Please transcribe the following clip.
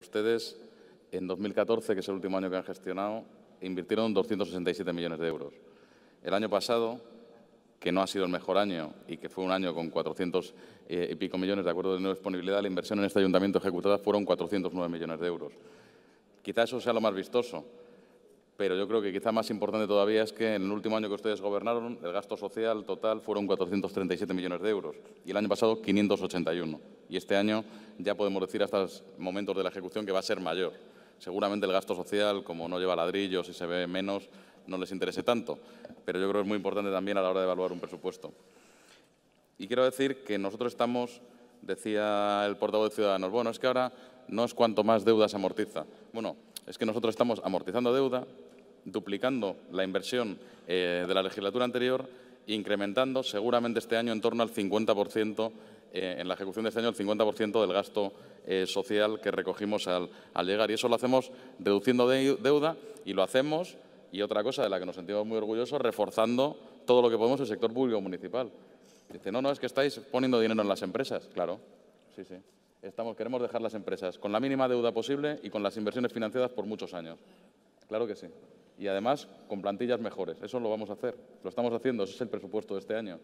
Ustedes, en 2014, que es el último año que han gestionado, invirtieron 267 millones de euros. El año pasado, que no ha sido el mejor año y que fue un año con 400 eh, y pico millones de acuerdo de no disponibilidad, la inversión en este ayuntamiento ejecutada fueron 409 millones de euros. Quizá eso sea lo más vistoso, pero yo creo que quizá más importante todavía es que en el último año que ustedes gobernaron, el gasto social total fueron 437 millones de euros y el año pasado 581 y este año ya podemos decir hasta los momentos de la ejecución que va a ser mayor. Seguramente el gasto social, como no lleva ladrillos y se ve menos, no les interese tanto, pero yo creo que es muy importante también a la hora de evaluar un presupuesto. Y quiero decir que nosotros estamos, decía el portavoz de Ciudadanos, bueno, es que ahora no es cuanto más deuda se amortiza. Bueno, es que nosotros estamos amortizando deuda, duplicando la inversión eh, de la legislatura anterior, incrementando seguramente este año en torno al 50% eh, en la ejecución de este año el 50% del gasto eh, social que recogimos al, llegar. Y eso lo hacemos reduciendo deuda y lo hacemos, y otra cosa de la que nos sentimos muy orgullosos, reforzando todo lo que podemos el sector público municipal. Dice, no, no, es que estáis poniendo dinero en las empresas. Claro, sí, sí. Estamos, queremos dejar las empresas con la mínima deuda posible y con las inversiones financiadas por muchos años. Claro que sí. Y además con plantillas mejores. Eso lo vamos a hacer. Lo estamos haciendo. Ese es el presupuesto de este año.